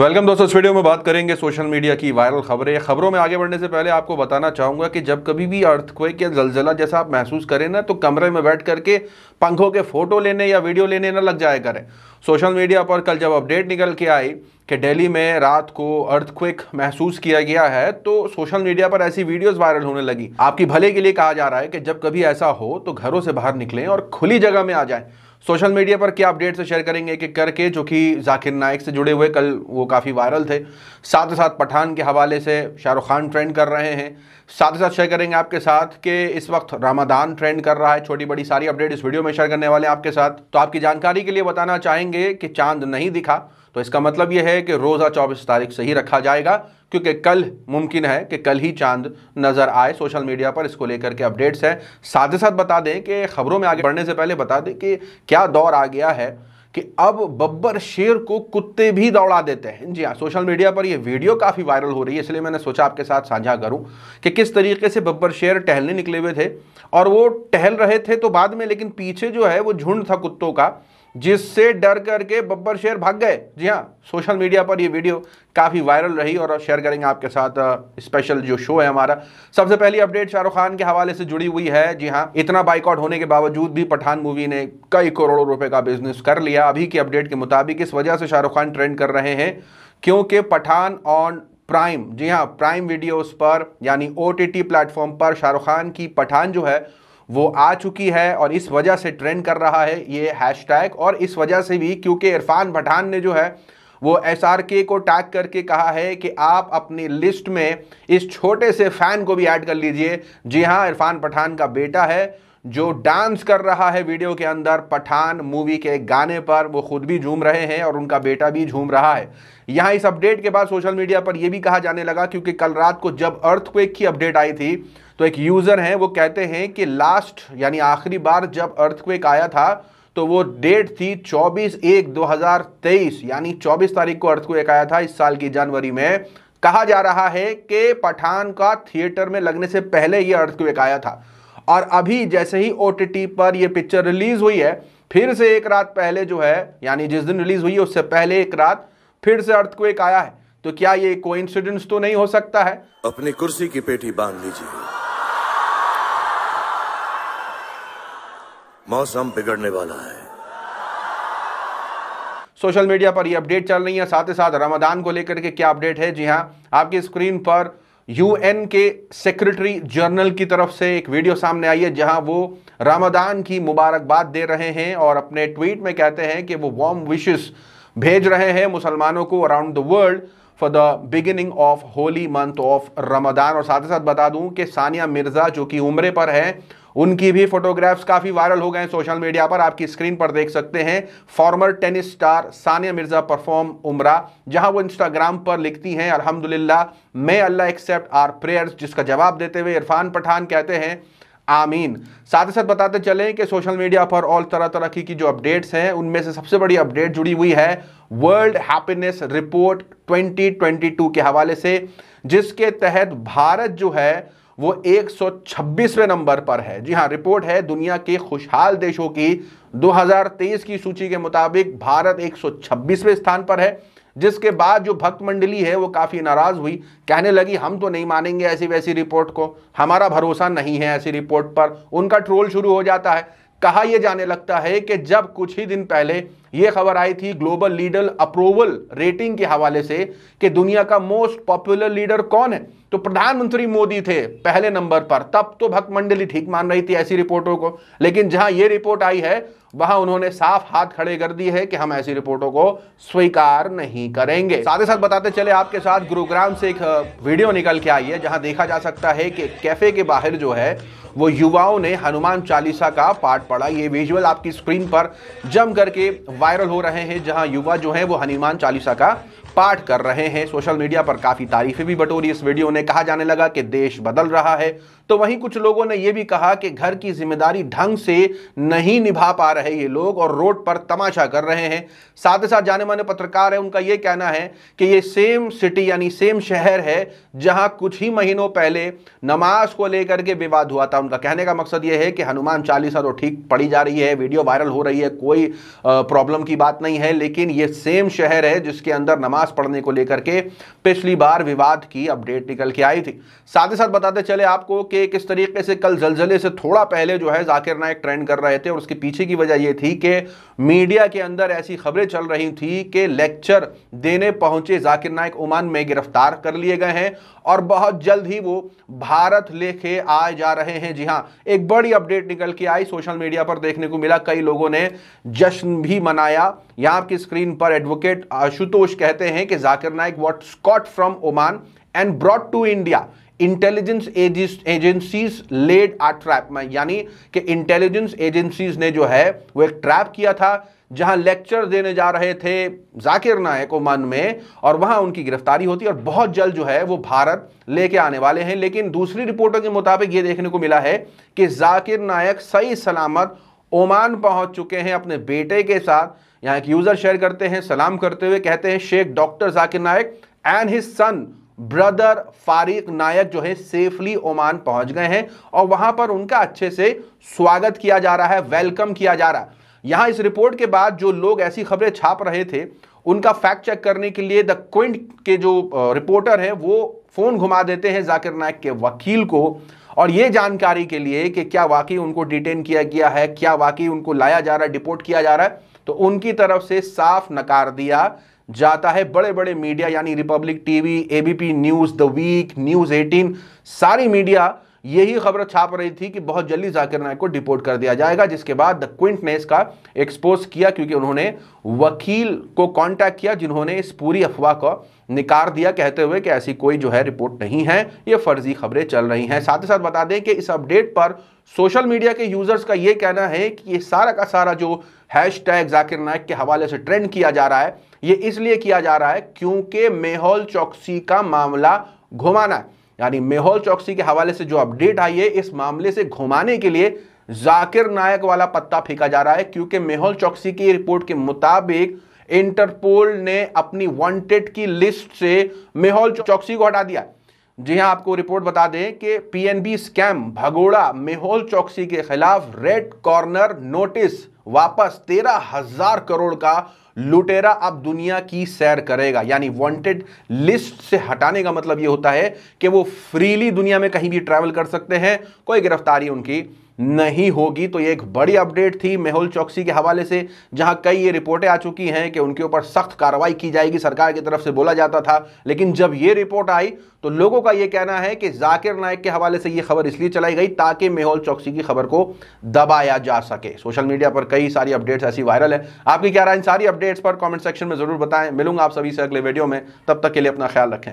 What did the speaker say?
welcome दोस्तों इस video में बात करेंगे सोशल मीडिया की वायरल खबरें खबरों में आगे बढ़ने से पहले आपको बताना चाहूंगा कि जब कभी भी अर्थक्वेक या जलजला जैसा आप महसूस करें ना तो कमरे में बैठ करके पंखों के फ़ोटो लेने या वीडियो लेने ना लग जाया करें सोशल मीडिया पर कल जब अपडेट निकल के आई कि डेली में रात को अर्थक्वेक महसूस किया गया है तो सोशल मीडिया पर ऐसी वीडियोस वायरल होने लगी आपकी भले के लिए कहा जा रहा है कि जब कभी ऐसा हो तो घरों से बाहर निकलें और खुली जगह में आ जाएं सोशल मीडिया पर क्या अपडेट्स से शेयर करेंगे एक एक करके जो कि जाकिर नायक से जुड़े हुए कल वो काफ़ी वायरल थे साथ ही साथ पठान के हवाले से शाहरुख खान ट्रेंड कर रहे हैं साथ ही साथ शेयर करेंगे आपके साथ कि इस वक्त रामादान ट्रेंड कर रहा है छोटी बड़ी सारी अपडेट इस वीडियो में शेयर करने वाले हैं आपके साथ तो आपकी जानकारी के लिए बताना चाहेंगे कि चांद नहीं दिखा तो इसका मतलब यह है कि रोज़ा चौबीस तारीख से ही रखा जाएगा क्योंकि कल मुमकिन है कि कल ही चांद नज़र आए सोशल मीडिया पर इसको लेकर के अपडेट्स हैं साथ ही साथ बता दें कि खबरों में आगे बढ़ने से पहले बता दें कि क्या दौर आ गया है कि अब बब्बर शेर को कुत्ते भी दौड़ा देते हैं जी हाँ सोशल मीडिया पर यह वीडियो काफ़ी वायरल हो रही है इसलिए मैंने सोचा आपके साथ साझा करूं कि किस तरीके से बब्बर शेर टहलने निकले हुए थे और वो टहल रहे थे तो बाद में लेकिन पीछे जो है वो झुंड था कुत्तों का जिससे डर करके बब्बर शेर भाग गए जी हाँ सोशल मीडिया पर ये वीडियो काफ़ी वायरल रही और शेयर करेंगे आपके साथ स्पेशल जो शो है हमारा सबसे पहली अपडेट शाहरुख खान के हवाले से जुड़ी हुई है जी हाँ इतना बाइकआउट होने के बावजूद भी पठान मूवी ने कई करोड़ों रुपए का बिजनेस कर लिया अभी की अपडेट के मुताबिक इस वजह से शाहरुख खान ट्रेंड कर रहे हैं क्योंकि पठान ऑन प्राइम जी हाँ प्राइम वीडियोज पर यानी ओ टी प्लेटफॉर्म पर शाहरुख खान की पठान जो है वो आ चुकी है और इस वजह से ट्रेंड कर रहा है ये हैश और इस वजह से भी क्योंकि इरफान पठान ने जो है वो एस को टैग करके कहा है कि आप अपनी लिस्ट में इस छोटे से फ़ैन को भी ऐड कर लीजिए जी हाँ इरफान पठान का बेटा है जो डांस कर रहा है वीडियो के अंदर पठान मूवी के गाने पर वो खुद भी झूम रहे हैं और उनका बेटा भी झूम रहा है यहाँ इस अपडेट के बाद सोशल मीडिया पर यह भी कहा जाने लगा क्योंकि कल रात को जब अर्थक्वेक की अपडेट आई थी तो एक यूज़र है वो कहते हैं कि लास्ट यानी आखिरी बार जब अर्थक्वेक आया था तो वो डेट थी 24 एक 2023 यानी 24 तारीख को अर्थक्वेक आया था इस साल की जनवरी में कहा जा रहा है कि पठान का थिएटर में लगने से पहले ये अर्थक्वेक आया था और अभी जैसे ही ओ पर यह पिक्चर रिलीज हुई है फिर से एक रात पहले जो है यानी जिस दिन रिलीज हुई है उससे पहले एक रात फिर से अर्थ को एक आया है तो क्या ये कोइंसिडेंस तो नहीं हो सकता है अपनी कुर्सी की पेटी बांध लीजिए मौसम बिगड़ने वाला है सोशल मीडिया पर ये अपडेट चल रही है साथ ही साथ रमदान को लेकर के क्या अपडेट है जी हाँ आपकी स्क्रीन पर यूएन के सेक्रेटरी जनरल की तरफ से एक वीडियो सामने आई है जहां वो रामदान की मुबारकबाद दे रहे हैं और अपने ट्वीट में कहते हैं कि वो वार्म विशेष भेज रहे हैं मुसलमानों को around the world for the beginning of holy month of Ramadan और साथ ही साथ बता दूं कि सानिया मिर्ज़ा जो कि उम्र पर है उनकी भी फोटोग्राफ्स काफ़ी वायरल हो गए सोशल मीडिया पर आपकी स्क्रीन पर देख सकते हैं former tennis star Sania Mirza perform उमरा जहां वो इंस्टाग्राम पर लिखती हैं अलहमदुल्ला may Allah accept our prayers जिसका जवाब देते हुए इरफान पठान कहते हैं आमीन साथ ही साथ बताते चलें कि सोशल मीडिया पर और तरह तरह की, की जो अपडेट्स हैं उनमें से सबसे बड़ी अपडेट जुड़ी हुई है वर्ल्ड हैप्पीनेस रिपोर्ट 2022 के हवाले से जिसके तहत भारत जो है वो 126वें नंबर पर है जी हाँ रिपोर्ट है दुनिया के खुशहाल देशों की 2023 की सूची के मुताबिक भारत 126वें स्थान पर है जिसके बाद जो भक्त मंडली है वो काफ़ी नाराज़ हुई कहने लगी हम तो नहीं मानेंगे ऐसी वैसी रिपोर्ट को हमारा भरोसा नहीं है ऐसी रिपोर्ट पर उनका ट्रोल शुरू हो जाता है कहा यह जाने लगता है कि जब कुछ ही दिन पहले यह खबर आई थी ग्लोबल लीडर अप्रूवल रेटिंग के हवाले से कि दुनिया का मोस्ट पॉपुलर लीडर कौन है तो प्रधानमंत्री मोदी थे पहले नंबर पर तब तो भक्त मंडली ठीक मान रही थी ऐसी रिपोर्टों को लेकिन जहां यह रिपोर्ट आई है वहां उन्होंने साफ हाथ खड़े कर दिए है कि हम ऐसी रिपोर्टों को स्वीकार नहीं करेंगे साथ ही साथ बताते चले आपके साथ गुरुग्राम से एक वीडियो निकल के आई है जहां देखा जा सकता है कि कैफे के बाहर जो है वो युवाओं ने हनुमान चालीसा का पाठ पढ़ा ये विजुअल आपकी स्क्रीन पर जम करके वायरल हो रहे हैं जहां युवा जो है वो हनुमान चालीसा का पाठ कर रहे हैं सोशल मीडिया पर काफ़ी तारीफें भी बटोरी इस वीडियो ने कहा जाने लगा कि देश बदल रहा है तो वहीं कुछ लोगों ने यह भी कहा कि घर की जिम्मेदारी ढंग से नहीं निभा पा रहे ये लोग और रोड पर तमाशा कर रहे हैं साथ ही साथ जाने माने पत्रकार हैं उनका यह कहना है कि ये सेम सिटी यानी सेम शहर है जहां कुछ ही महीनों पहले नमाज को लेकर के विवाद हुआ था उनका कहने का मकसद यह है कि हनुमान चालीसा तो ठीक पड़ी जा रही है वीडियो वायरल हो रही है कोई प्रॉब्लम की बात नहीं है लेकिन यह सेम शहर है जिसके अंदर नमाज नमाज पढ़ने को लेकर के पिछली बार विवाद की अपडेट निकल के आई थी साथ ही साथ बताते चले आपको कि किस तरीके से कल जलजले से थोड़ा पहले जो है जाकिर नायक ट्रेंड कर रहे थे और उसके पीछे की वजह यह थी कि मीडिया के अंदर ऐसी खबरें चल रही थी कि लेक्चर देने पहुंचे जाकिर नायक ओमान में गिरफ्तार कर लिए गए हैं और बहुत जल्द ही वो भारत लेके आए जा रहे हैं जी हाँ एक बड़ी अपडेट निकल के आई सोशल मीडिया पर देखने को मिला कई लोगों ने जश्न भी मनाया यहां आपकी स्क्रीन पर एडवोकेट आशुतोष कहते हैं कि Zakir Naik was caught from Oman and brought to India intelligence agencies laid a trap में यानी कि इंटेलिजेंस एजेंसीज ने जो है वो एक ट्रैप किया था जहां लेक्चर देने जा रहे थे जाकिर नायक ओमान में और वहां उनकी गिरफ्तारी होती और बहुत जल्द जो है वो भारत लेके आने वाले हैं लेकिन दूसरी रिपोर्टों के मुताबिक ये देखने को मिला है कि जाकिर नायक सही सलामत ओमान पहुंच चुके हैं अपने बेटे के साथ यहाँ एक यूजर शेयर करते हैं सलाम करते हुए कहते हैं शेख doctor Zakir Naik and his son brother Fariq Naik जो है सेफली ओमान पहुंच गए हैं और वहां पर उनका अच्छे से स्वागत किया जा रहा है वेलकम किया जा रहा है यहां इस रिपोर्ट के बाद जो लोग ऐसी खबरें छाप रहे थे उनका फैक्ट चेक करने के लिए द क्विंट के जो रिपोर्टर है वो फोन घुमा देते हैं जाकिर नायक के वकील को और ये जानकारी के लिए कि क्या वाकई उनको डिटेन किया गया है क्या वाकई उनको लाया जा रहा है डिपोर्ट किया जा रहा है तो उनकी तरफ से साफ नकार दिया जाता है बड़े बड़े मीडिया यानी Republic TV ABP News The Week News 18 सारी मीडिया यही खबर छाप रही थी कि बहुत जल्दी जाकिर नायक को डिपोर्ट कर दिया जाएगा जिसके बाद द क्विंट ने इसका एक्सपोज किया क्योंकि उन्होंने वकील को कांटेक्ट किया जिन्होंने इस पूरी अफवाह को निकार दिया कहते हुए कि ऐसी कोई जो है रिपोर्ट नहीं है ये फर्जी खबरें चल रही हैं साथ ही साथ बता दें कि इस अपडेट पर सोशल मीडिया के यूजर्स का ये कहना है कि ये सारा का सारा जो हैश टैग जाकिर नायक के हवाले से ट्रेंड किया जा रहा है ये इसलिए किया जा रहा है क्योंकि मेहोल चौकसी का मामला घुमाना है यानी मेहुल चौकसी के हवाले से जो अपडेट आई है इस मामले से घुमाने के लिए जाकिर नायक वाला पत्ता फेंका जा रहा है क्योंकि मेहुल चौकसी की रिपोर्ट के मुताबिक इंटरपोल ने अपनी वांटेड की लिस्ट से मेहुल चौकसी को हटा दिया जी हां आपको रिपोर्ट बता दें कि पीएनबी स्कैम भगोड़ा मेहोल चौकसी के खिलाफ रेड कॉर्नर नोटिस वापस तेरह हजार करोड़ का लुटेरा अब दुनिया की सैर करेगा यानी वांटेड लिस्ट से हटाने का मतलब यह होता है कि वो फ्रीली दुनिया में कहीं भी ट्रैवल कर सकते हैं कोई गिरफ्तारी उनकी नहीं होगी तो ये एक बड़ी अपडेट थी मेहुल चौकसी के हवाले से जहां कई ये रिपोर्टें आ चुकी हैं कि उनके ऊपर सख्त कार्रवाई की जाएगी सरकार की तरफ से बोला जाता था लेकिन जब ये रिपोर्ट आई तो लोगों का ये कहना है कि जाकिर नायक के हवाले से ये खबर इसलिए चलाई गई ताकि मेहुल चौकसी की खबर को दबाया जा सके सोशल मीडिया पर कई सारी अपडेट्स ऐसी वायरल है आपकी क्या राय इन सारी अपडेट्स पर कमेंट सेक्शन में जरूर बताएं मिलूंगा आप सभी से अगले वीडियो में तब तक के लिए अपना ख्याल रखें